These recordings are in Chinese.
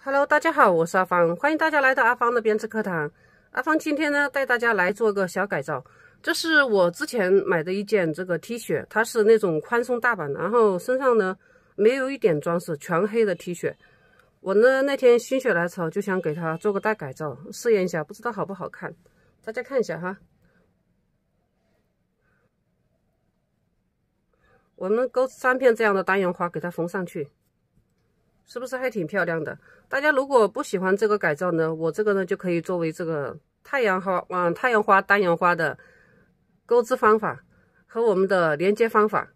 Hello，大家好，我是阿芳，欢迎大家来到阿芳的编织课堂。阿芳今天呢，带大家来做个小改造。这是我之前买的一件这个 T 恤，它是那种宽松大版，然后身上呢没有一点装饰，全黑的 T 恤。我呢那天心血来潮，就想给它做个大改造，试验一下，不知道好不好看。大家看一下哈。我们钩三片这样的单元花，给它缝上去。是不是还挺漂亮的？大家如果不喜欢这个改造呢，我这个呢就可以作为这个太阳花，嗯，太阳花、单阳花的钩织方法和我们的连接方法，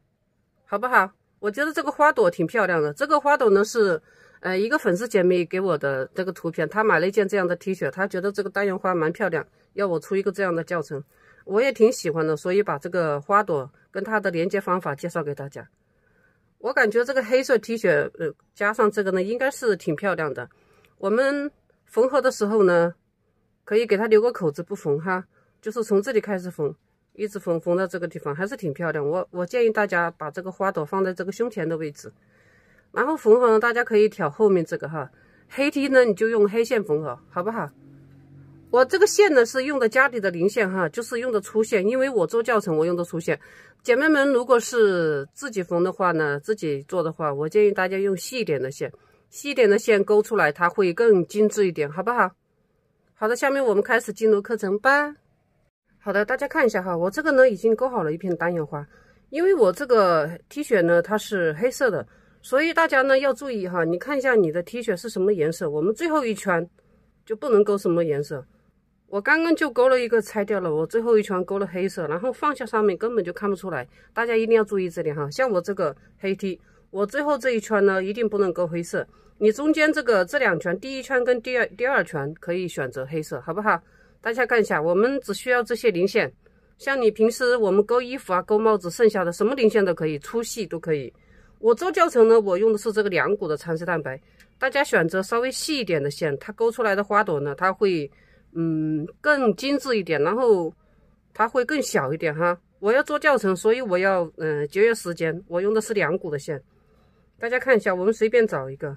好不好？我觉得这个花朵挺漂亮的。这个花朵呢是，呃，一个粉丝姐妹给我的这个图片，她买了一件这样的 T 恤，她觉得这个单阳花蛮漂亮，要我出一个这样的教程，我也挺喜欢的，所以把这个花朵跟它的连接方法介绍给大家。我感觉这个黑色 T 恤，呃，加上这个呢，应该是挺漂亮的。我们缝合的时候呢，可以给它留个口子不缝哈，就是从这里开始缝，一直缝缝到这个地方，还是挺漂亮。我我建议大家把这个花朵放在这个胸前的位置，然后缝合呢，大家可以挑后面这个哈，黑 T 呢你就用黑线缝合，好不好？我这个线呢是用的家里的零线哈，就是用的粗线，因为我做教程我用的粗线。姐妹们，如果是自己缝的话呢，自己做的话，我建议大家用细一点的线，细一点的线勾出来，它会更精致一点，好不好？好的，下面我们开始进入课程吧。好的，大家看一下哈，我这个呢已经勾好了一片单眼花，因为我这个 T 恤呢它是黑色的，所以大家呢要注意哈，你看一下你的 T 恤是什么颜色，我们最后一圈就不能勾什么颜色。我刚刚就勾了一个，拆掉了。我最后一圈勾了黑色，然后放下上面根本就看不出来。大家一定要注意这里哈，像我这个黑 T，我最后这一圈呢一定不能勾黑色。你中间这个这两圈，第一圈跟第二第二圈可以选择黑色，好不好？大家看一下，我们只需要这些零线。像你平时我们勾衣服啊、勾帽子，剩下的什么零线都可以，粗细都可以。我做教程呢，我用的是这个两股的蚕丝蛋白，大家选择稍微细一点的线，它勾出来的花朵呢，它会。嗯，更精致一点，然后它会更小一点哈。我要做教程，所以我要嗯节约时间。我用的是两股的线，大家看一下，我们随便找一个，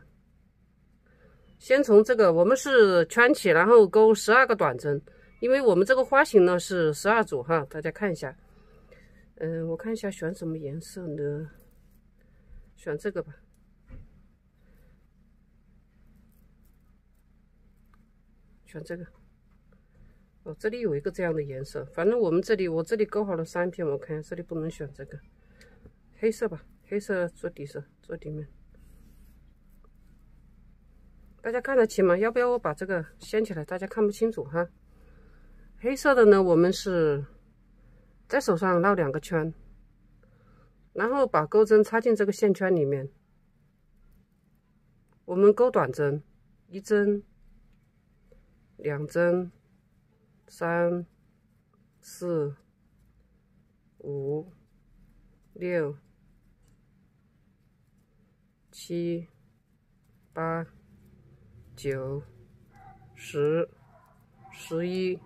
先从这个，我们是圈起，然后钩十二个短针，因为我们这个花型呢是十二组哈。大家看一下，嗯，我看一下选什么颜色呢？选这个吧，选这个。哦，这里有一个这样的颜色。反正我们这里，我这里钩好了三片。我看这里不能选这个黑色吧？黑色做底色，做底面。大家看得清吗？要不要我把这个掀起来？大家看不清楚哈。黑色的呢，我们是在手上绕两个圈，然后把钩针插进这个线圈里面。我们钩短针，一针，两针。三、四、五、六、七、八、九、十、十一、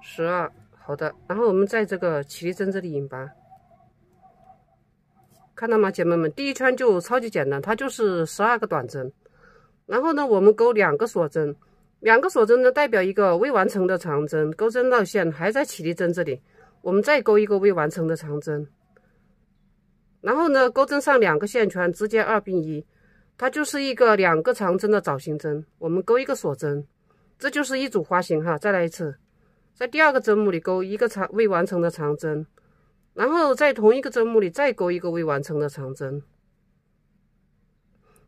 十二。好的，然后我们在这个起立针这里引拔，看到吗，姐妹们？第一圈就超级简单，它就是十二个短针。然后呢，我们钩两个锁针。两个锁针呢，代表一个未完成的长针，钩针绕线还在起立针这里，我们再钩一个未完成的长针，然后呢，钩针上两个线圈直接二并一，它就是一个两个长针的枣形针，我们钩一个锁针，这就是一组花形哈，再来一次，在第二个针目里钩一个长未完成的长针，然后在同一个针目里再钩一个未完成的长针，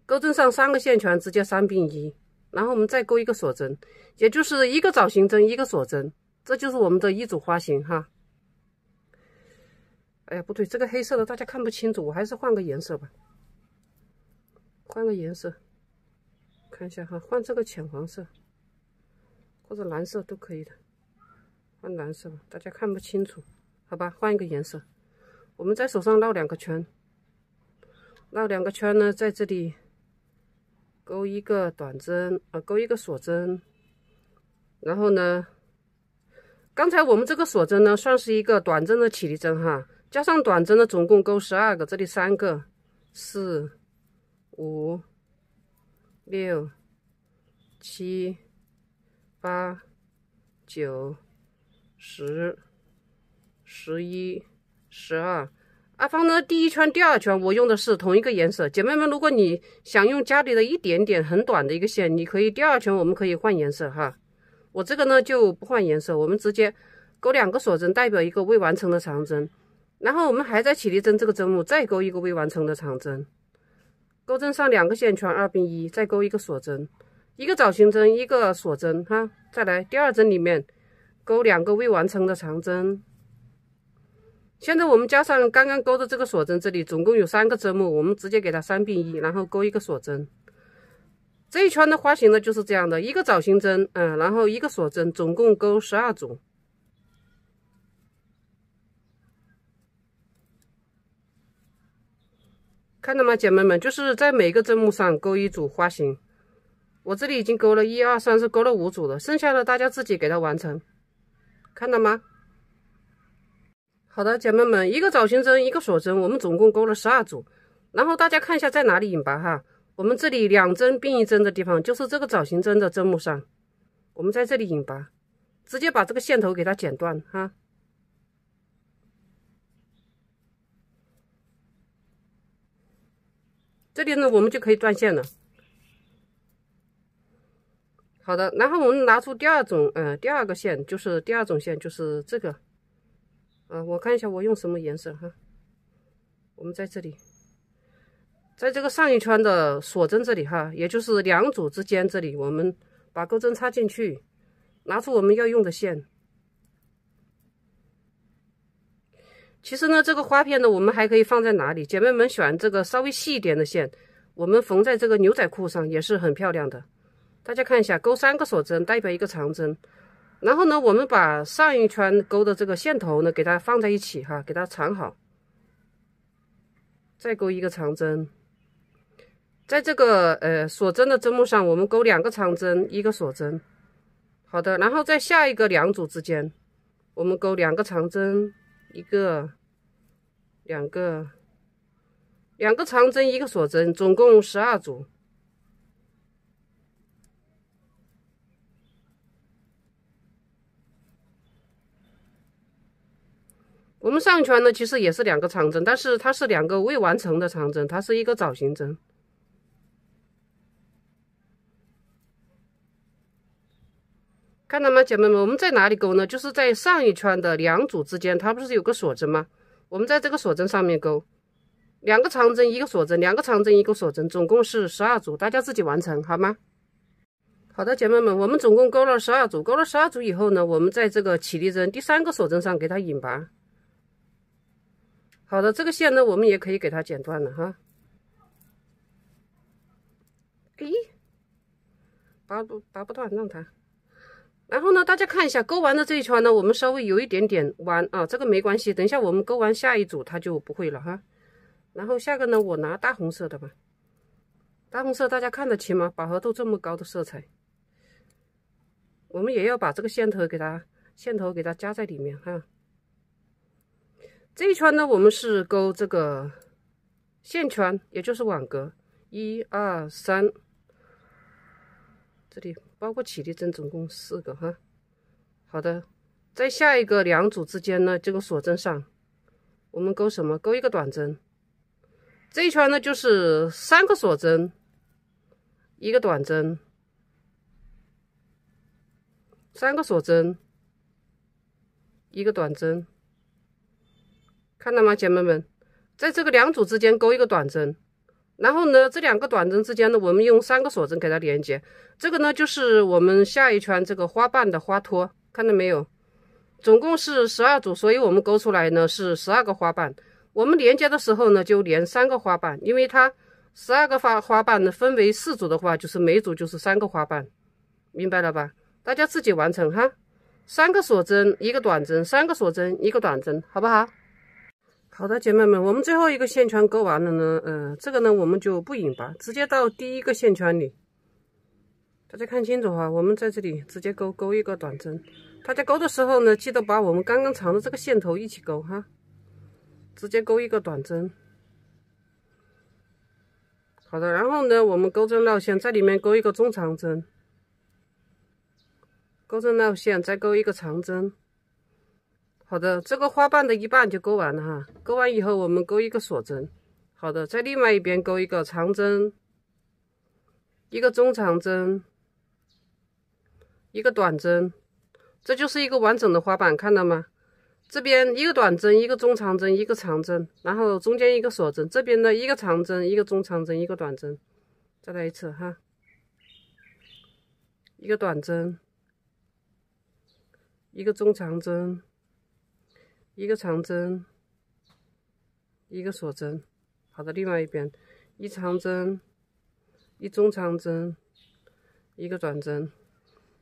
钩针上三个线圈直接三并一。然后我们再钩一个锁针，也就是一个枣形针，一个锁针，这就是我们的一组花型哈。哎呀，不对，这个黑色的大家看不清楚，我还是换个颜色吧。换个颜色，看一下哈，换这个浅黄色或者蓝色都可以的，换蓝色吧，大家看不清楚，好吧，换一个颜色。我们在手上绕两个圈，绕两个圈呢，在这里。钩一个短针，啊，钩一个锁针，然后呢，刚才我们这个锁针呢，算是一个短针的起立针哈，加上短针呢，总共钩十二个，这里三个，四，五，六，七，八，九，十，十一，十二。阿芳呢，第一圈、第二圈，我用的是同一个颜色。姐妹们，如果你想用家里的一点点很短的一个线，你可以第二圈我们可以换颜色哈。我这个呢就不换颜色，我们直接钩两个锁针，代表一个未完成的长针。然后我们还在起立针这个针目再钩一个未完成的长针，钩针上两个线圈二并一，再钩一个锁针，一个枣形针，一个锁针哈。再来第二针里面钩两个未完成的长针。现在我们加上刚刚勾的这个锁针，这里总共有三个针目，我们直接给它三并一，然后勾一个锁针。这一圈的花型呢，就是这样的，一个枣形针，嗯，然后一个锁针，总共勾十二组。看到吗，姐妹们，就是在每个针目上勾一组花型。我这里已经勾了一二三四，勾了五组了，剩下的大家自己给它完成。看到吗？好的，姐妹们，一个枣形针，一个锁针，我们总共钩了十二组。然后大家看一下在哪里引拔哈，我们这里两针并一针的地方，就是这个枣形针的针目上，我们在这里引拔，直接把这个线头给它剪断哈。这里呢，我们就可以断线了。好的，然后我们拿出第二种，呃，第二个线就是第二种线就是这个。啊，我看一下我用什么颜色哈。我们在这里，在这个上一圈的锁针这里哈，也就是两组之间这里，我们把钩针插进去，拿出我们要用的线。其实呢，这个花片呢，我们还可以放在哪里？姐妹们选这个稍微细一点的线，我们缝在这个牛仔裤上也是很漂亮的。大家看一下，钩三个锁针代表一个长针。然后呢，我们把上一圈钩的这个线头呢，给它放在一起哈，给它藏好，再钩一个长针，在这个呃锁针的针目上，我们钩两个长针，一个锁针。好的，然后在下一个两组之间，我们钩两个长针，一个，两个，两个长针，一个锁针，总共十二组。我们上一圈呢，其实也是两个长针，但是它是两个未完成的长针，它是一个枣形针。看到吗，姐妹们？我们在哪里钩呢？就是在上一圈的两组之间，它不是有个锁针吗？我们在这个锁针上面钩两个长针，一个锁针，两个长针，一个锁针，总共是十二组，大家自己完成好吗？好的，姐妹们，我们总共钩了十二组，钩了十二组以后呢，我们在这个起立针第三个锁针上给它引拔。好的，这个线呢，我们也可以给它剪断了哈。诶，拔不拔不断，让它。然后呢，大家看一下，勾完的这一圈呢，我们稍微有一点点弯啊，这个没关系，等一下我们勾完下一组它就不会了哈。然后下个呢，我拿大红色的吧。大红色大家看得清吗？饱和度这么高的色彩，我们也要把这个线头给它线头给它加在里面哈。这一圈呢，我们是钩这个线圈，也就是网格，一、二、三，这里包括起立针总共四个哈。好的，在下一个两组之间呢，这个锁针上，我们钩什么？钩一个短针。这一圈呢，就是三个锁针，一个短针，三个锁针，一个短针。看到吗，姐妹们，在这个两组之间钩一个短针，然后呢，这两个短针之间呢，我们用三个锁针给它连接。这个呢，就是我们下一圈这个花瓣的花托，看到没有？总共是十二组，所以我们钩出来呢是十二个花瓣。我们连接的时候呢，就连三个花瓣，因为它十二个花花瓣呢分为四组的话，就是每组就是三个花瓣，明白了吧？大家自己完成哈，三个锁针一个短针，三个锁针一个短针，好不好？好的，姐妹们，我们最后一个线圈钩完了呢。嗯，这个呢，我们就不引拔，直接到第一个线圈里。大家看清楚哈，我们在这里直接钩钩一个短针。大家钩的时候呢，记得把我们刚刚藏的这个线头一起钩哈，直接钩一个短针。好的，然后呢，我们钩针绕线，在里面钩一个中长针，钩针绕线再钩一个长针。好的，这个花瓣的一半就钩完了哈。钩完以后，我们钩一个锁针。好的，在另外一边钩一个长针，一个中长针，一个短针，这就是一个完整的花瓣，看到吗？这边一个短针，一个中长针，一个长针，然后中间一个锁针。这边呢，一个长针，一个中长针，一个短针。再来一次哈，一个短针，一个中长针。一个长针，一个锁针，好的，另外一边，一长针，一中长针，一个短针。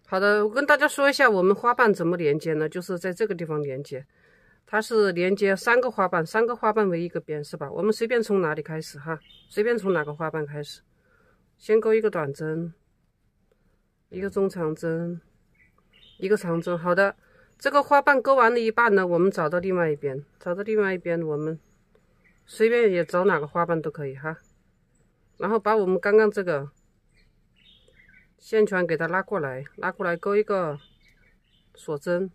好的，我跟大家说一下，我们花瓣怎么连接呢？就是在这个地方连接，它是连接三个花瓣，三个花瓣为一个边，是吧？我们随便从哪里开始哈，随便从哪个花瓣开始，先钩一个短针，一个中长针，一个长针。好的。这个花瓣钩完了一半呢，我们找到另外一边，找到另外一边，我们随便也找哪个花瓣都可以哈。然后把我们刚刚这个线圈给它拉过来，拉过来钩一个锁针，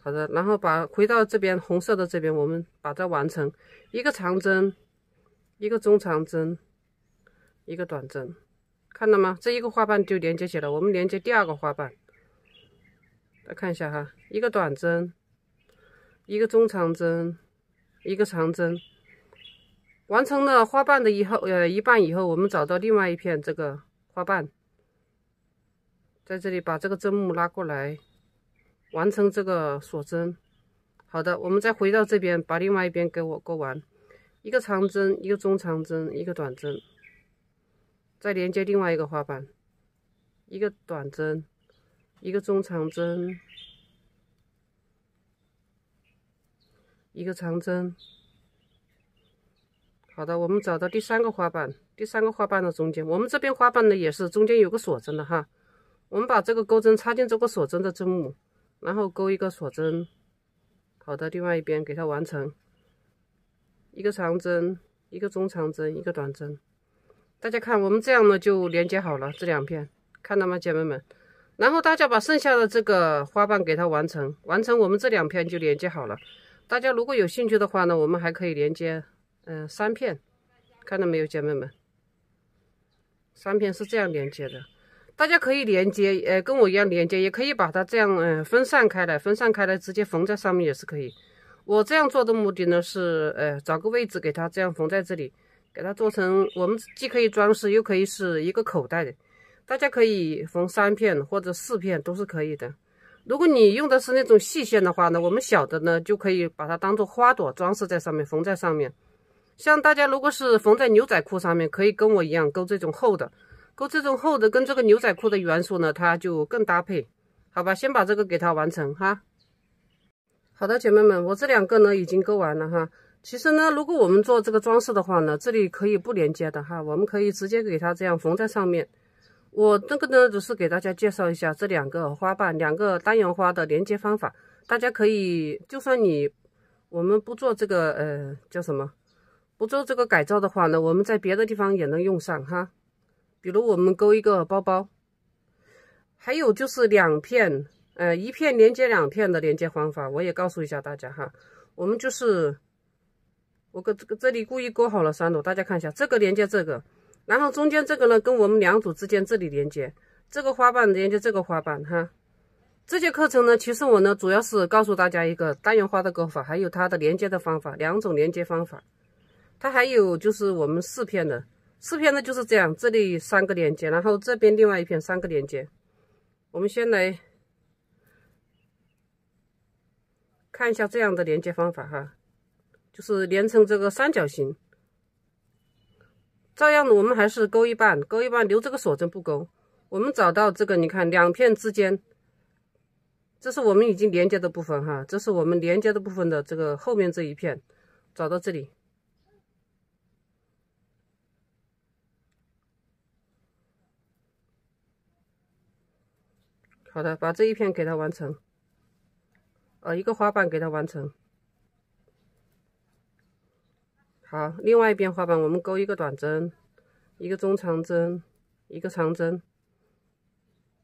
好的，然后把回到这边红色的这边，我们把它完成一个长针，一个中长针，一个短针，看到吗？这一个花瓣就连接起来，我们连接第二个花瓣。来看一下哈，一个短针，一个中长针，一个长针，完成了花瓣的以后，呃，一半以后，我们找到另外一片这个花瓣，在这里把这个针目拉过来，完成这个锁针。好的，我们再回到这边，把另外一边给我钩完，一个长针，一个中长针，一个短针，再连接另外一个花瓣，一个短针。一个中长针，一个长针，好的，我们找到第三个花瓣，第三个花瓣的中间，我们这边花瓣呢也是中间有个锁针的哈，我们把这个钩针插进这个锁针的针目，然后钩一个锁针，好的，另外一边给它完成一个长针，一个中长针，一个短针，大家看我们这样呢就连接好了这两片，看到吗，姐妹们？然后大家把剩下的这个花瓣给它完成，完成我们这两片就连接好了。大家如果有兴趣的话呢，我们还可以连接，嗯，三片，看到没有，姐妹们，三片是这样连接的。大家可以连接，呃，跟我一样连接，也可以把它这样，呃，分散开来，分散开来，直接缝在上面也是可以。我这样做的目的呢是，呃，找个位置给它这样缝在这里，给它做成我们既可以装饰，又可以是一个口袋的。大家可以缝三片或者四片都是可以的。如果你用的是那种细线的话呢，我们小的呢就可以把它当做花朵装饰在上面，缝在上面。像大家如果是缝在牛仔裤上面，可以跟我一样钩这种厚的，钩这种厚的跟这个牛仔裤的元素呢，它就更搭配，好吧？先把这个给它完成哈。好的，姐妹们，我这两个呢已经钩完了哈。其实呢，如果我们做这个装饰的话呢，这里可以不连接的哈，我们可以直接给它这样缝在上面。我这个呢，只是给大家介绍一下这两个花瓣、两个单阳花的连接方法。大家可以，就算你我们不做这个，呃，叫什么？不做这个改造的话呢，我们在别的地方也能用上哈。比如我们勾一个包包，还有就是两片，呃，一片连接两片的连接方法，我也告诉一下大家哈。我们就是我搁这个这里故意勾好了三朵，大家看一下，这个连接这个。然后中间这个呢，跟我们两组之间这里连接，这个花瓣连接这个花瓣哈。这节课程呢，其实我呢主要是告诉大家一个单元花的钩法，还有它的连接的方法，两种连接方法。它还有就是我们四片的，四片的就是这样，这里三个连接，然后这边另外一片三个连接。我们先来看一下这样的连接方法哈，就是连成这个三角形。照样，的，我们还是勾一半，勾一半，留这个锁针不勾。我们找到这个，你看，两片之间，这是我们已经连接的部分哈，这是我们连接的部分的这个后面这一片，找到这里。好的，把这一片给它完成，呃，一个花瓣给它完成。好，另外一边花瓣，我们钩一个短针，一个中长针，一个长针。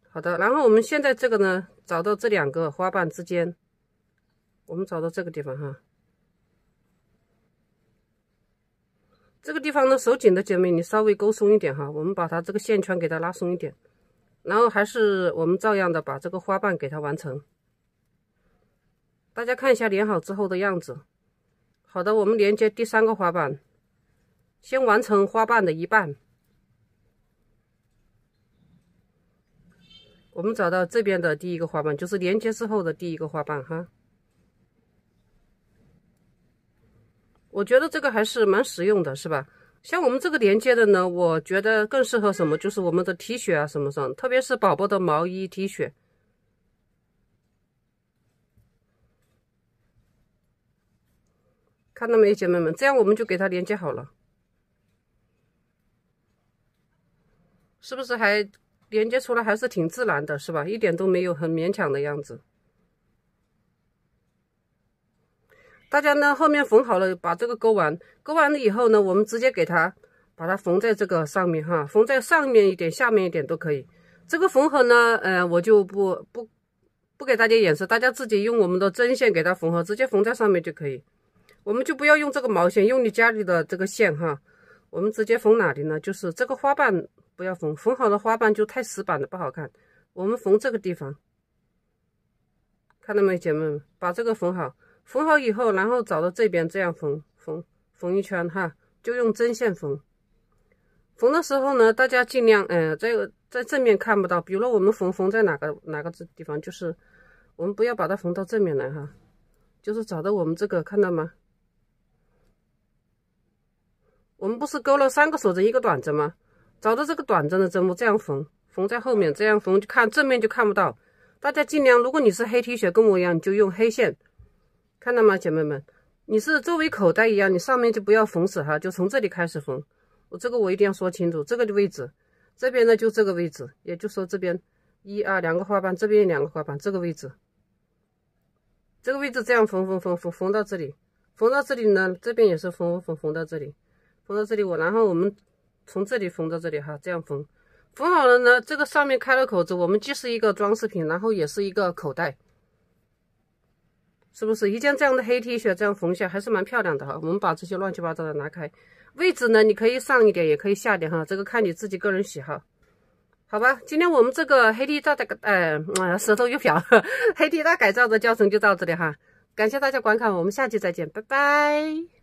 好的，然后我们现在这个呢，找到这两个花瓣之间，我们找到这个地方哈。这个地方呢，手紧的姐妹，你稍微勾松一点哈。我们把它这个线圈给它拉松一点，然后还是我们照样的把这个花瓣给它完成。大家看一下连好之后的样子。好的，我们连接第三个花瓣，先完成花瓣的一半。我们找到这边的第一个花瓣，就是连接之后的第一个花瓣哈。我觉得这个还是蛮实用的，是吧？像我们这个连接的呢，我觉得更适合什么？就是我们的 T 恤啊，什么上，特别是宝宝的毛衣 T 恤。看到没姐妹们，这样我们就给它连接好了，是不是还连接出来还是挺自然的，是吧？一点都没有很勉强的样子。大家呢后面缝好了，把这个钩完，钩完了以后呢，我们直接给它把它缝在这个上面哈，缝在上面一点、下面一点都可以。这个缝合呢，呃，我就不不不给大家演示，大家自己用我们的针线给它缝合，直接缝在上面就可以。我们就不要用这个毛线，用你家里的这个线哈。我们直接缝哪里呢？就是这个花瓣不要缝，缝好的花瓣就太死板了，不好看。我们缝这个地方，看到没，姐妹们？把这个缝好，缝好以后，然后找到这边，这样缝缝缝一圈哈，就用针线缝。缝的时候呢，大家尽量呃，在在正面看不到。比如我们缝缝在哪个哪个地方，就是我们不要把它缝到正面来哈，就是找到我们这个，看到吗？我们不是勾了三个锁针，一个短针吗？找到这个短针的针目，这样缝，缝在后面，这样缝就看正面就看不到。大家尽量，如果你是黑 T 恤，跟我一样，你就用黑线，看到吗，姐妹们？你是作为口袋一样，你上面就不要缝死哈，就从这里开始缝。我这个我一定要说清楚，这个的位置，这边呢就这个位置，也就说这边一、二两个花瓣，这边两个花瓣，这个位置，这个位置这样缝，缝，缝，缝缝到这里，缝到这里呢，这边也是缝，缝，缝到这里。缝到这里我，然后我们从这里缝到这里哈，这样缝，缝好了呢。这个上面开了口子，我们既是一个装饰品，然后也是一个口袋，是不是？一件这样的黑 T 恤这样缝下还是蛮漂亮的哈。我们把这些乱七八糟的拿开，位置呢，你可以上一点，也可以下点哈，这个看你自己个人喜好。好吧，今天我们这个黑 T 大呃，哎，舌头又瓢，黑 T 大改造的教程就到这里哈，感谢大家观看，我们下期再见，拜拜。